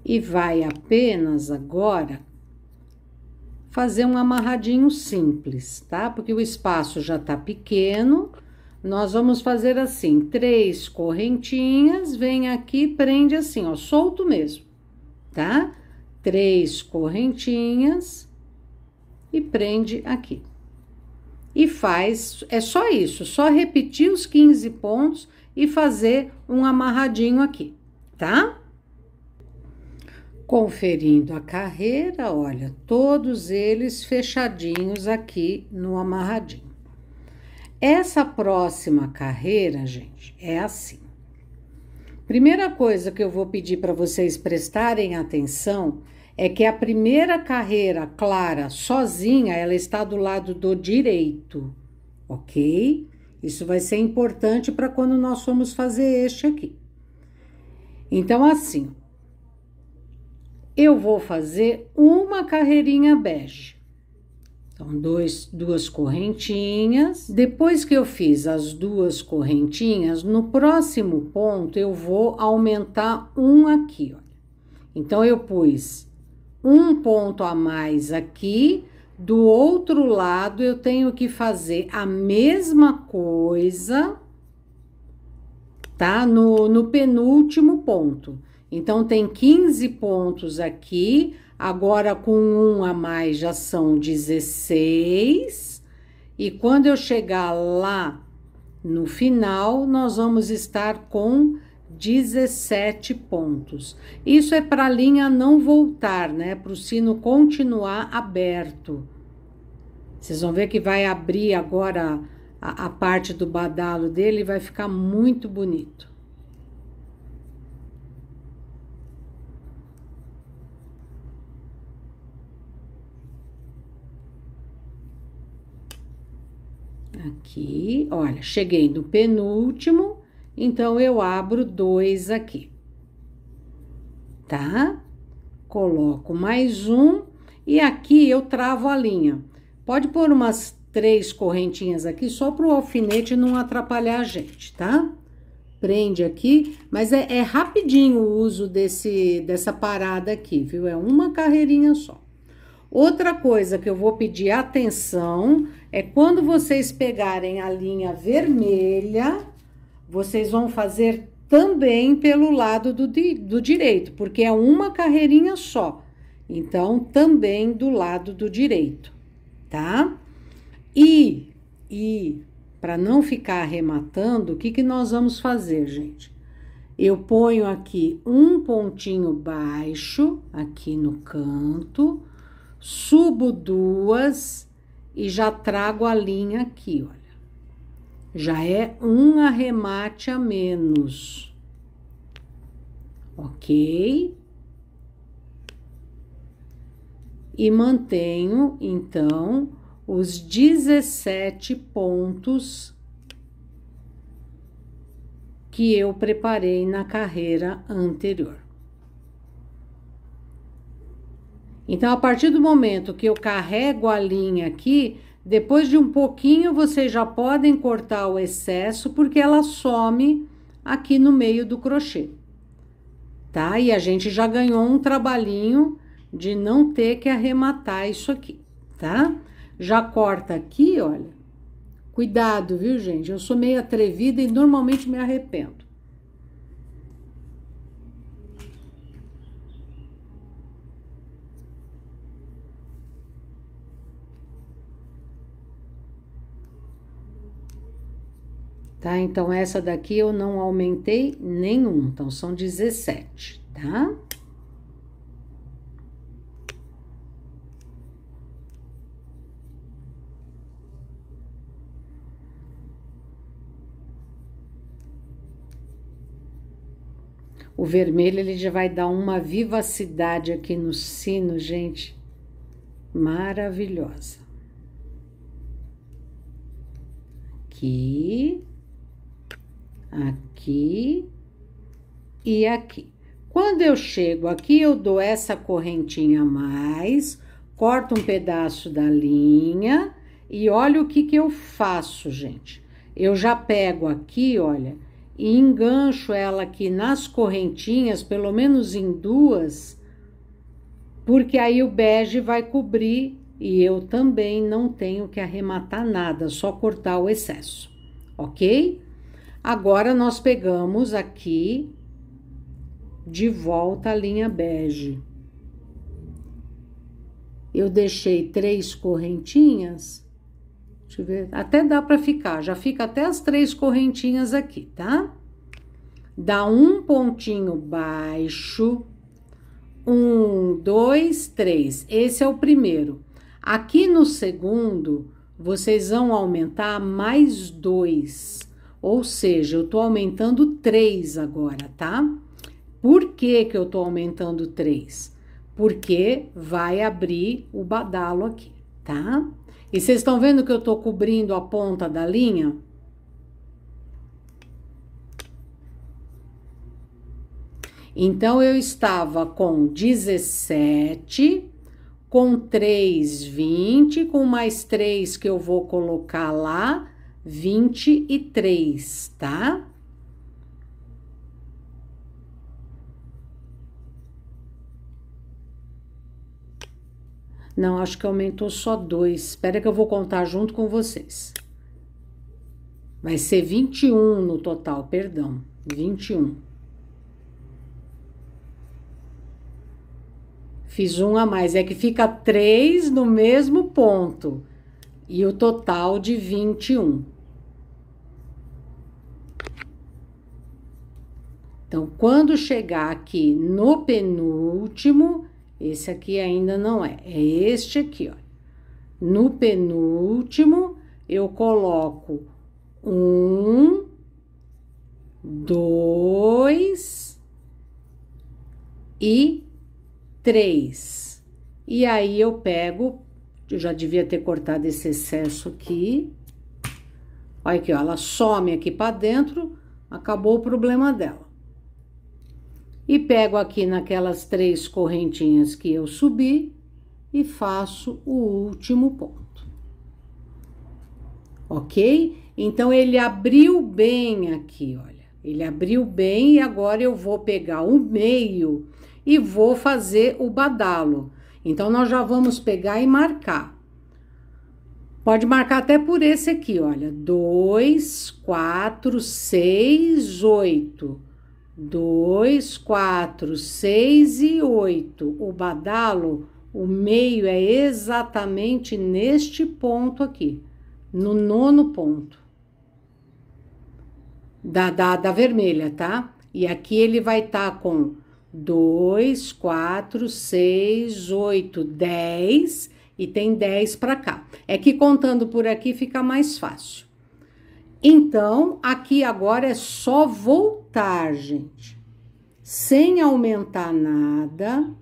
e vai apenas agora fazer um amarradinho simples, tá? Porque o espaço já tá pequeno, nós vamos fazer assim, três correntinhas, vem aqui, prende assim, ó, solto mesmo, tá? Três correntinhas e prende aqui. E faz, é só isso, só repetir os 15 pontos e fazer um amarradinho aqui, tá? conferindo a carreira, olha, todos eles fechadinhos aqui no amarradinho. Essa próxima carreira, gente, é assim. Primeira coisa que eu vou pedir para vocês prestarem atenção é que a primeira carreira clara sozinha, ela está do lado do direito, ok? Isso vai ser importante para quando nós formos fazer este aqui. Então, assim, eu vou fazer uma carreirinha bege. Então, dois, duas correntinhas. Depois que eu fiz as duas correntinhas, no próximo ponto eu vou aumentar um aqui, Então, eu pus um ponto a mais aqui, do outro lado eu tenho que fazer a mesma coisa, tá? No, no penúltimo ponto. Então, tem 15 pontos aqui. Agora, com um a mais, já são 16. E quando eu chegar lá no final, nós vamos estar com 17 pontos. Isso é para a linha não voltar, né? Para o sino continuar aberto. Vocês vão ver que vai abrir agora a, a parte do badalo dele e vai ficar muito bonito. Aqui, olha, cheguei no penúltimo, então eu abro dois aqui. Tá? Coloco mais um e aqui eu travo a linha. Pode pôr umas três correntinhas aqui só para o alfinete não atrapalhar a gente, tá? Prende aqui, mas é, é rapidinho o uso desse, dessa parada aqui, viu? É uma carreirinha só. Outra coisa que eu vou pedir atenção é quando vocês pegarem a linha vermelha, vocês vão fazer também pelo lado do, do direito, porque é uma carreirinha só. Então, também do lado do direito, tá? E, e para não ficar arrematando, o que, que nós vamos fazer, gente? Eu ponho aqui um pontinho baixo, aqui no canto, subo duas e já trago a linha aqui, olha. Já é um arremate a menos. Ok? E mantenho, então, os 17 pontos que eu preparei na carreira anterior. Então, a partir do momento que eu carrego a linha aqui, depois de um pouquinho vocês já podem cortar o excesso, porque ela some aqui no meio do crochê, tá? E a gente já ganhou um trabalhinho de não ter que arrematar isso aqui, tá? Já corta aqui, olha. Cuidado, viu, gente? Eu sou meio atrevida e normalmente me arrependo. tá? Então, essa daqui eu não aumentei nenhum, então são 17, tá? O vermelho, ele já vai dar uma vivacidade aqui no sino, gente, maravilhosa. Aqui aqui e aqui. Quando eu chego aqui, eu dou essa correntinha a mais, corto um pedaço da linha e olha o que que eu faço, gente. Eu já pego aqui, olha, e engancho ela aqui nas correntinhas, pelo menos em duas, porque aí o bege vai cobrir e eu também não tenho que arrematar nada, só cortar o excesso, ok? Agora, nós pegamos aqui de volta a linha bege. Eu deixei três correntinhas. Deixa eu ver, até dá para ficar, já fica até as três correntinhas aqui, tá? Dá um pontinho baixo. Um, dois, três. Esse é o primeiro. Aqui no segundo, vocês vão aumentar mais dois ou seja, eu estou aumentando 3 agora, tá? Por que, que eu estou aumentando 3? Porque vai abrir o badalo aqui, tá? E vocês estão vendo que eu estou cobrindo a ponta da linha? Então, eu estava com 17, com 3, 20, com mais 3 que eu vou colocar lá, vinte e três, tá? Não, acho que aumentou só dois. Espera que eu vou contar junto com vocês. Vai ser 21 no total, perdão. 21. Fiz um a mais. É que fica três no mesmo ponto. E o total de 21. Então, quando chegar aqui no penúltimo, esse aqui ainda não é, é este aqui, ó. No penúltimo, eu coloco um, dois e três. E aí eu pego, eu já devia ter cortado esse excesso aqui. Olha aqui, ó, ela some aqui para dentro, acabou o problema dela. E pego aqui naquelas três correntinhas que eu subi e faço o último ponto. Ok? Então, ele abriu bem aqui, olha. Ele abriu bem e agora eu vou pegar o meio e vou fazer o badalo. Então, nós já vamos pegar e marcar. Pode marcar até por esse aqui, olha. Dois, quatro, seis, oito. 2, 4, 6 e 8. O badalo, o meio é exatamente neste ponto aqui, no nono ponto. Da, da, da vermelha, tá? E aqui ele vai estar tá com 2, 4, 6, 8, 10 e tem 10 para cá. É que contando por aqui fica mais fácil. Então, aqui agora é só voltar, gente. Sem aumentar nada.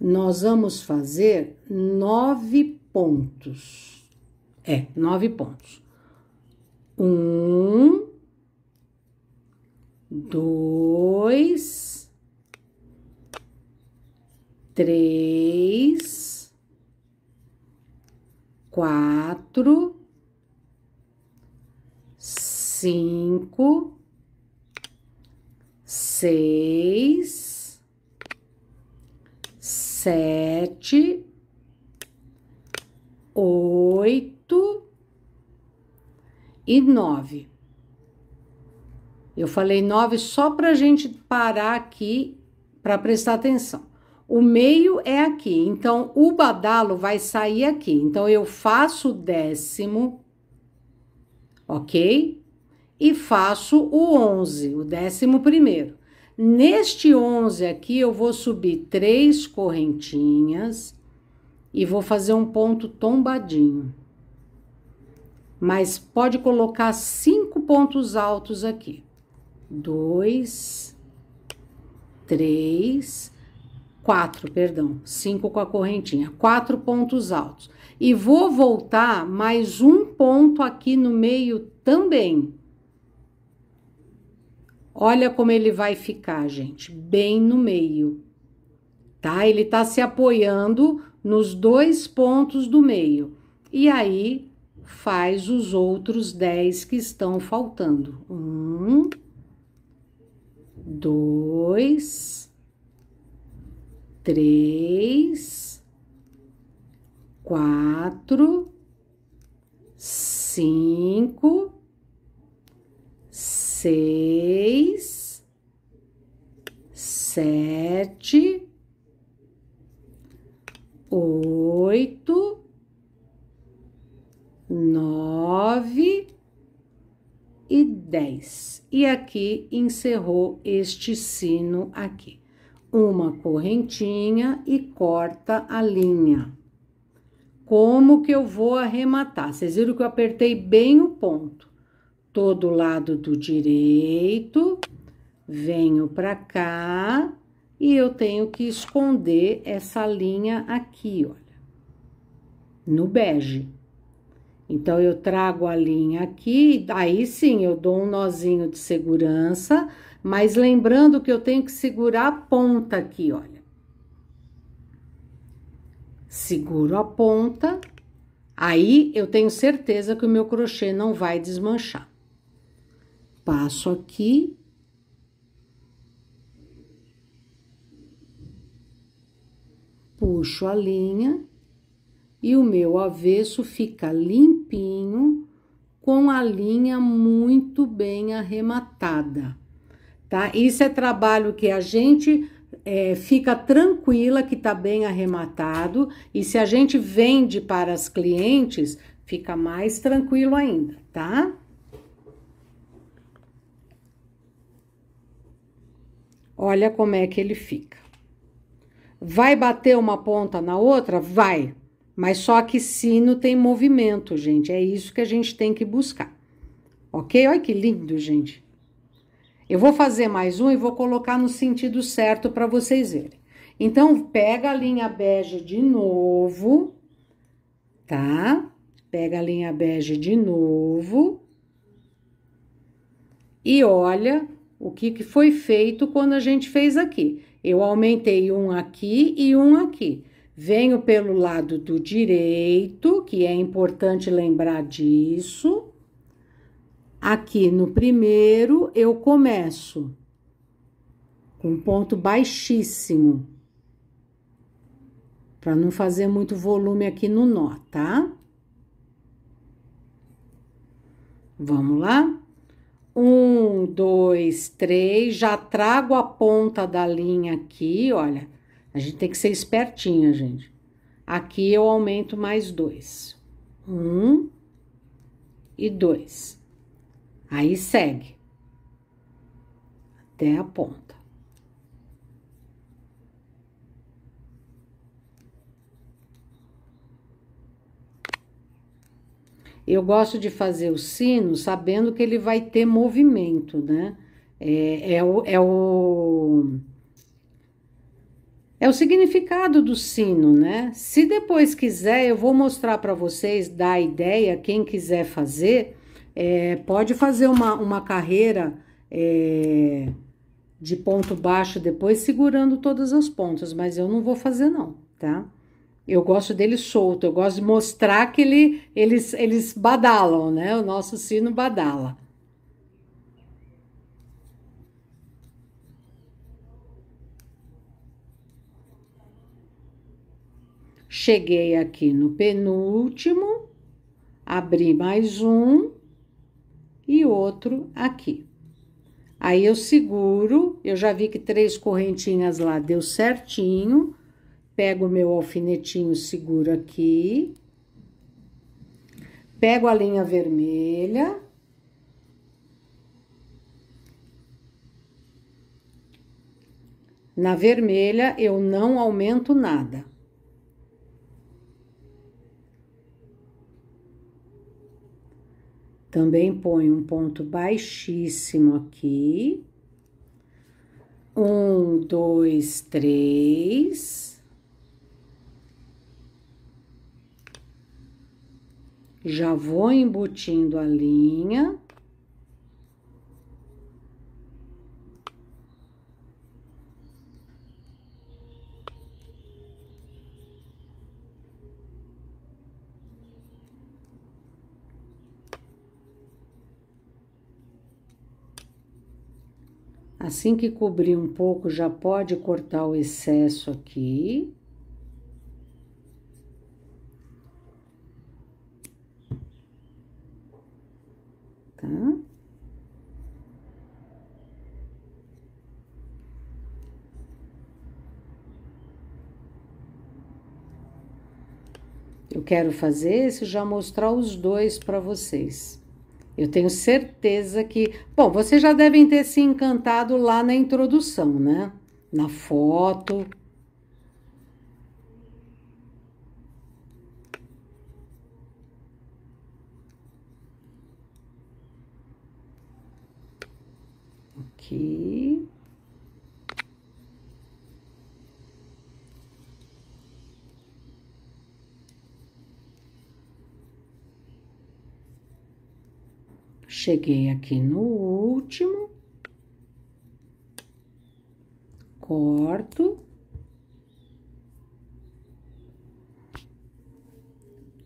Nós vamos fazer nove pontos. É, nove pontos. Um, dois, três, quatro, cinco, seis, sete, oito e nove. Eu falei nove só para a gente parar aqui para prestar atenção. O meio é aqui, então o badalo vai sair aqui. Então, eu faço o décimo, ok? E faço o onze, o décimo primeiro. Neste onze aqui, eu vou subir três correntinhas e vou fazer um ponto tombadinho. Mas pode colocar cinco pontos altos aqui. Dois, três quatro, perdão, cinco com a correntinha, quatro pontos altos. E vou voltar mais um ponto aqui no meio também. Olha como ele vai ficar, gente, bem no meio, tá? Ele tá se apoiando nos dois pontos do meio. E aí, faz os outros dez que estão faltando. Um, dois três, quatro, cinco, seis, sete, oito, nove e dez. E aqui encerrou este sino aqui uma correntinha e corta a linha. Como que eu vou arrematar? Vocês viram que eu apertei bem o ponto. Todo lado do direito, venho para cá e eu tenho que esconder essa linha aqui, olha, no bege. Então, eu trago a linha aqui, aí sim eu dou um nozinho de segurança mas lembrando que eu tenho que segurar a ponta aqui, olha. Seguro a ponta, aí eu tenho certeza que o meu crochê não vai desmanchar. Passo aqui. Puxo a linha e o meu avesso fica limpinho com a linha muito bem arrematada tá? Isso é trabalho que a gente é, fica tranquila que está bem arrematado e se a gente vende para as clientes, fica mais tranquilo ainda, tá? Olha como é que ele fica. Vai bater uma ponta na outra? Vai, mas só que sino tem movimento, gente. É isso que a gente tem que buscar. Ok? Olha que lindo, gente. Eu vou fazer mais um e vou colocar no sentido certo para vocês verem. Então, pega a linha bege de novo, tá? Pega a linha bege de novo e olha o que, foi feito quando a gente fez aqui. Eu aumentei um aqui e um aqui. Venho pelo lado do direito, que é importante lembrar disso. Aqui no primeiro, eu começo com um ponto baixíssimo, para não fazer muito volume aqui no nó, tá? Vamos lá? Um, dois, três, já trago a ponta da linha aqui, olha, a gente tem que ser espertinha, gente. Aqui eu aumento mais dois. Um e dois. Aí segue até a ponta. Eu gosto de fazer o sino sabendo que ele vai ter movimento, né? É, é, o, é o é o significado do sino, né? Se depois quiser, eu vou mostrar para vocês, dar ideia, quem quiser fazer, é, pode fazer uma, uma carreira é, de ponto baixo depois, segurando todas as pontas, mas eu não vou fazer não, tá? Eu gosto dele solto, eu gosto de mostrar que ele, eles, eles badalam, né? O nosso sino badala. Cheguei aqui no penúltimo, abri mais um e outro aqui. Aí eu seguro, eu já vi que três correntinhas lá deu certinho. Pego o meu alfinetinho, seguro aqui. Pego a linha vermelha. Na vermelha, eu não aumento nada. Também ponho um ponto baixíssimo aqui. Um, dois, três. Já vou embutindo a linha. Assim que cobrir um pouco, já pode cortar o excesso aqui. Tá? Eu quero fazer esse já mostrar os dois para vocês. Eu tenho certeza que. Bom, vocês já devem ter se encantado lá na introdução, né? Na foto. Aqui. Cheguei aqui no último, corto.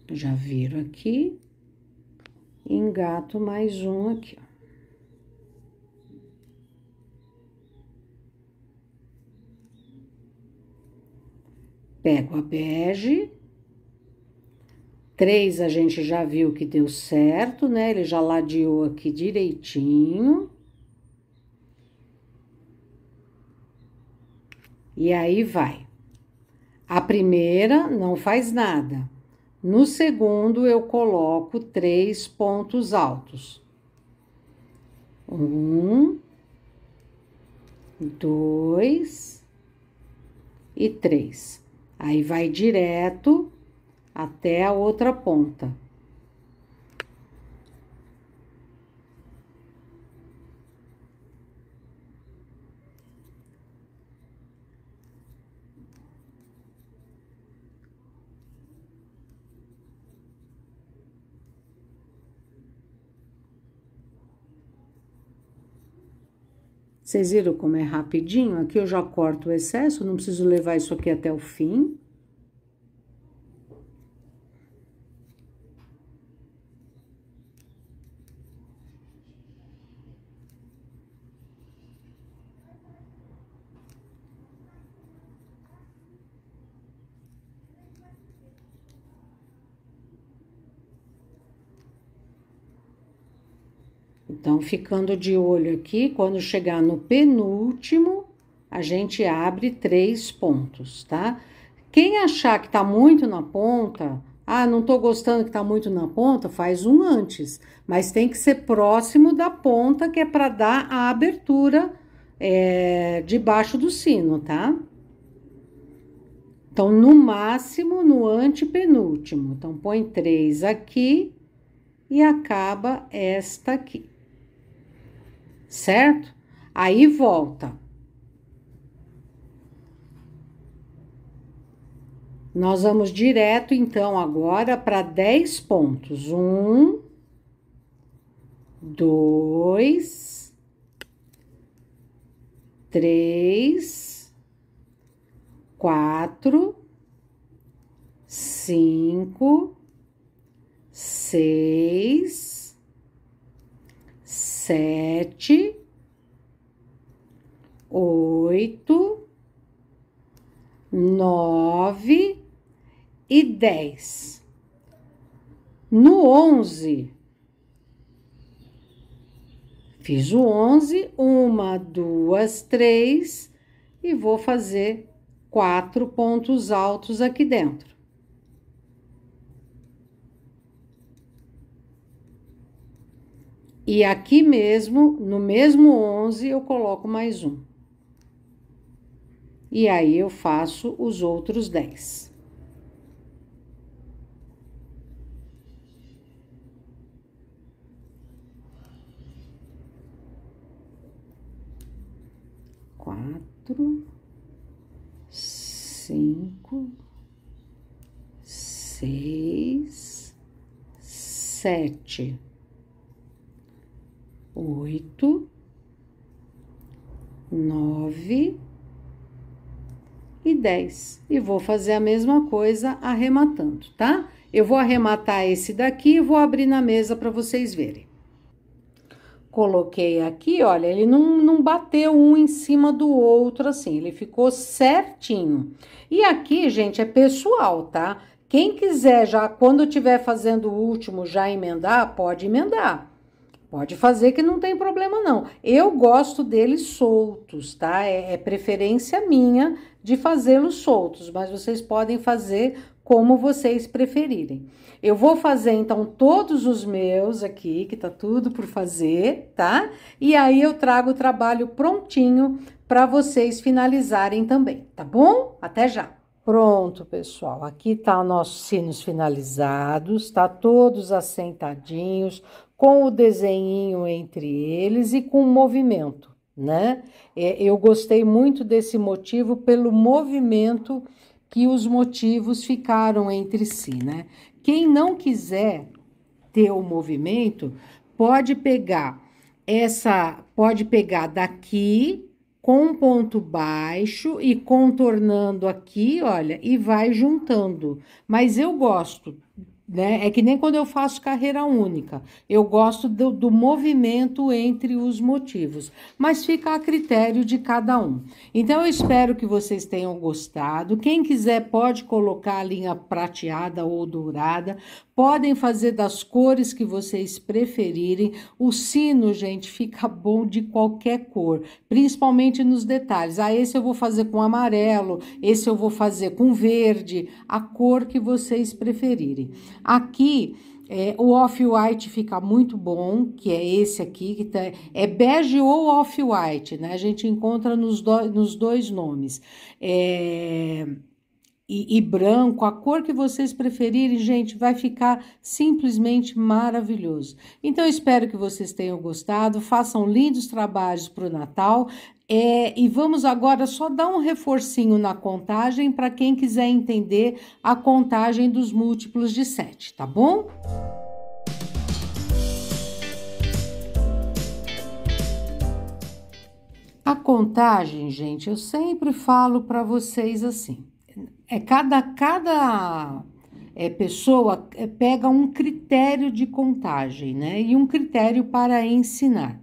Já viro aqui, engato mais um aqui, ó. Pego a bege, Três a gente já viu que deu certo, né? Ele já ladeou aqui direitinho. E aí vai. A primeira não faz nada. No segundo, eu coloco três pontos altos. Um, dois e três. Aí vai direto até a outra ponta. Vocês viram como é rapidinho? Aqui eu já corto o excesso, não preciso levar isso aqui até o fim. Então, ficando de olho aqui, quando chegar no penúltimo, a gente abre três pontos, tá? Quem achar que tá muito na ponta, ah, não tô gostando que tá muito na ponta, faz um antes, mas tem que ser próximo da ponta, que é para dar a abertura é, debaixo do sino, tá? Então, no máximo, no antepenúltimo. Então, põe três aqui e acaba esta aqui certo? Aí volta. Nós vamos direto então agora para 10 pontos. Um, dois, três, quatro, cinco, seis, sete, oito, nove e dez. No onze, fiz o onze, uma, duas, três, e vou fazer quatro pontos altos aqui dentro. E aqui mesmo, no mesmo 11, eu coloco mais um. E aí eu faço os outros 10. Quatro, cinco, seis, sete oito, nove e dez. E vou fazer a mesma coisa arrematando, tá? Eu vou arrematar esse daqui e vou abrir na mesa para vocês verem. Coloquei aqui, olha, ele não, não bateu um em cima do outro assim, ele ficou certinho. E aqui, gente, é pessoal, tá? Quem quiser já, quando tiver fazendo o último, já emendar, pode emendar. Pode fazer que não tem problema, não. Eu gosto deles soltos, tá? É, é preferência minha de fazê-los soltos, mas vocês podem fazer como vocês preferirem. Eu vou fazer então todos os meus aqui, que tá tudo por fazer, tá? E aí eu trago o trabalho prontinho para vocês finalizarem também, tá bom? Até já. Pronto, pessoal. Aqui tá os nossos sinos finalizados, tá todos assentadinhos, com o desenho entre eles e com o movimento, né? É, eu gostei muito desse motivo pelo movimento que os motivos ficaram entre si, né? Quem não quiser ter o movimento pode pegar essa, pode pegar daqui com um ponto baixo e contornando aqui, olha, e vai juntando. Mas eu gosto né? É que nem quando eu faço carreira única. Eu gosto do, do, movimento entre os motivos, mas fica a critério de cada um. Então eu espero que vocês tenham gostado. Quem quiser pode colocar a linha prateada ou dourada, Podem fazer das cores que vocês preferirem. O sino, gente, fica bom de qualquer cor, principalmente nos detalhes. Ah, esse eu vou fazer com amarelo, esse eu vou fazer com verde, a cor que vocês preferirem. Aqui é, o off-white fica muito bom, que é esse aqui, que tá, é bege ou off-white, né? A gente encontra nos, do, nos dois nomes. É e, e, branco, a cor que vocês preferirem, gente, vai ficar simplesmente maravilhoso. Então, espero que vocês tenham gostado, façam lindos trabalhos para o Natal. É, e vamos agora só dar um reforcinho na contagem para quem quiser entender a contagem dos múltiplos de 7, tá bom? A contagem, gente, eu sempre falo para vocês assim é cada, cada é, pessoa é, pega um critério de contagem, né? E um critério para ensinar.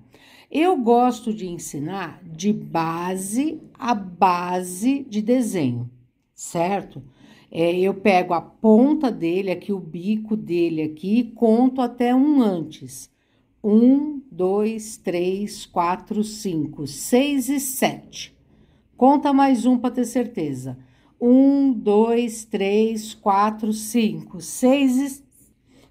Eu gosto de ensinar de base a base de desenho, certo? É, eu pego a ponta dele aqui, o bico dele aqui, e conto até um antes. Um, dois, três, quatro, cinco, seis e sete. Conta mais um para ter certeza um, dois, três, quatro, cinco, seis e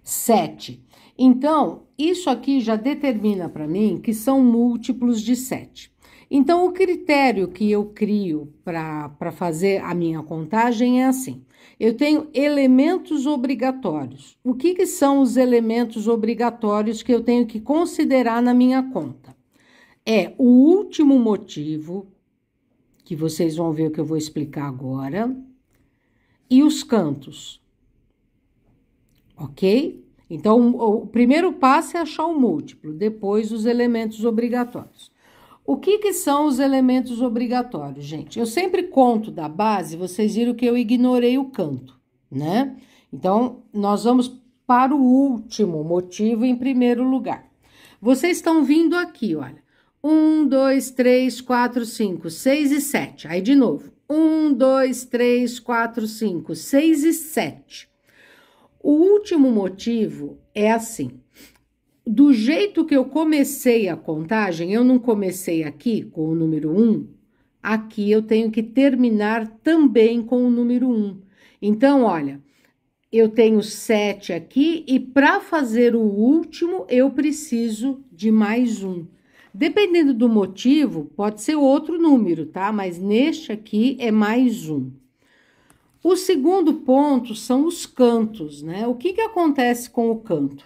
sete. Então, isso aqui já determina para mim que são múltiplos de sete. Então, o critério que eu crio para fazer a minha contagem é assim: eu tenho elementos obrigatórios. O que, que são os elementos obrigatórios que eu tenho que considerar na minha conta? É o último motivo que vocês vão ver o que eu vou explicar agora, e os cantos. Ok? Então, o primeiro passo é achar o múltiplo, depois os elementos obrigatórios. O que, que são os elementos obrigatórios, gente? Eu sempre conto da base, vocês viram que eu ignorei o canto, né? Então, nós vamos para o último motivo em primeiro lugar. Vocês estão vindo aqui, olha. Um, dois, três, quatro, cinco, seis e sete. Aí de novo. Um, dois, três, quatro, cinco, seis e sete. O último motivo é assim. Do jeito que eu comecei a contagem, eu não comecei aqui com o número um. Aqui eu tenho que terminar também com o número um. Então, olha, eu tenho sete aqui e para fazer o último eu preciso de mais um. Dependendo do motivo, pode ser outro número, tá? Mas neste aqui é mais um. O segundo ponto são os cantos, né? O que, que acontece com o canto?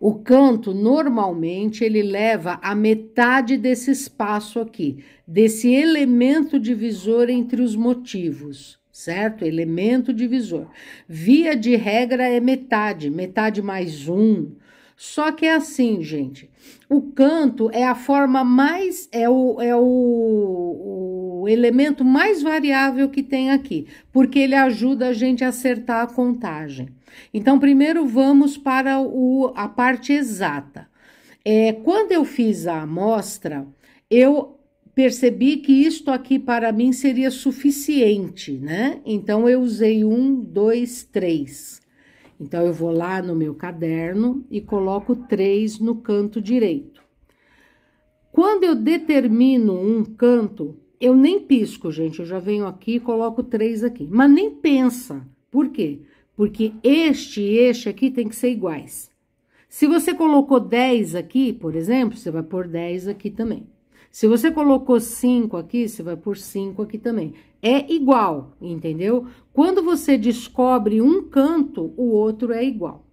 O canto normalmente ele leva a metade desse espaço aqui, desse elemento divisor entre os motivos, certo? Elemento divisor. Via de regra é metade, metade mais um. Só que é assim, gente. O canto é a forma mais, é o, é o, o elemento mais variável que tem aqui, porque ele ajuda a gente a acertar a contagem. Então, primeiro vamos para o, a parte exata. É, quando eu fiz a amostra, eu percebi que isto aqui para mim seria suficiente, né? Então eu usei um, dois, três. Então, eu vou lá no meu caderno e coloco três no canto direito. Quando eu determino um canto, eu nem pisco, gente. Eu já venho aqui e coloco três aqui. Mas nem pensa. Por quê? Porque este e este aqui tem que ser iguais. Se você colocou 10 aqui, por exemplo, você vai pôr 10 aqui também. Se você colocou 5 aqui, você vai por 5 aqui também. É igual, entendeu? Quando você descobre um canto, o outro é igual.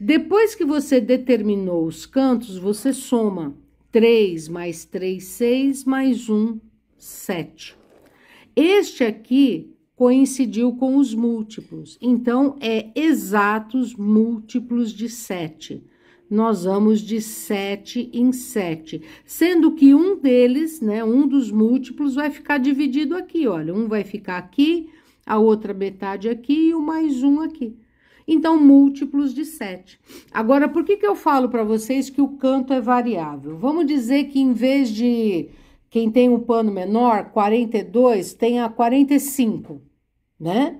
Depois que você determinou os cantos, você soma 3 mais 3, 6, mais 1, 7. Este aqui coincidiu com os múltiplos, então é exatos múltiplos de 7 nós vamos de 7 em 7, sendo que um deles, né, um dos múltiplos vai ficar dividido aqui, olha, um vai ficar aqui, a outra metade aqui e o mais um aqui. Então, múltiplos de 7. Agora, por que, que eu falo para vocês que o canto é variável? Vamos dizer que em vez de quem tem um pano menor, 42, tenha 45, né?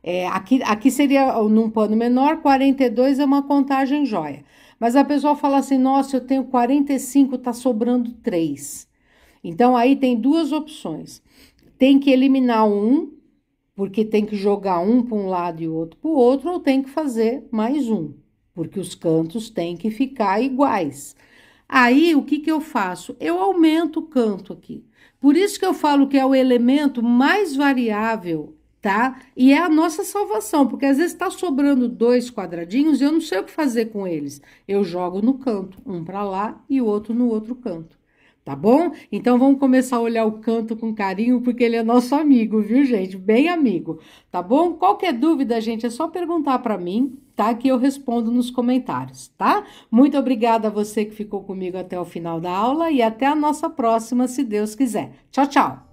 É, aqui, aqui seria num pano menor, 42 é uma contagem joia. Mas a pessoa fala assim: nossa, eu tenho 45, tá sobrando 3. Então aí tem duas opções. Tem que eliminar um, porque tem que jogar um para um lado e outro para o outro, ou tem que fazer mais um, porque os cantos têm que ficar iguais. Aí o que, que eu faço? Eu aumento o canto aqui. Por isso que eu falo que é o elemento mais variável tá? E é a nossa salvação, porque às vezes está sobrando dois quadradinhos e eu não sei o que fazer com eles. Eu jogo no canto, um para lá e o outro no outro canto. Tá bom? Então vamos começar a olhar o canto com carinho, porque ele é nosso amigo, viu, gente? Bem amigo, tá bom? Qualquer dúvida, gente, é só perguntar para mim, tá? Que eu respondo nos comentários, tá? Muito obrigada a você que ficou comigo até o final da aula e até a nossa próxima, se Deus quiser. Tchau, tchau!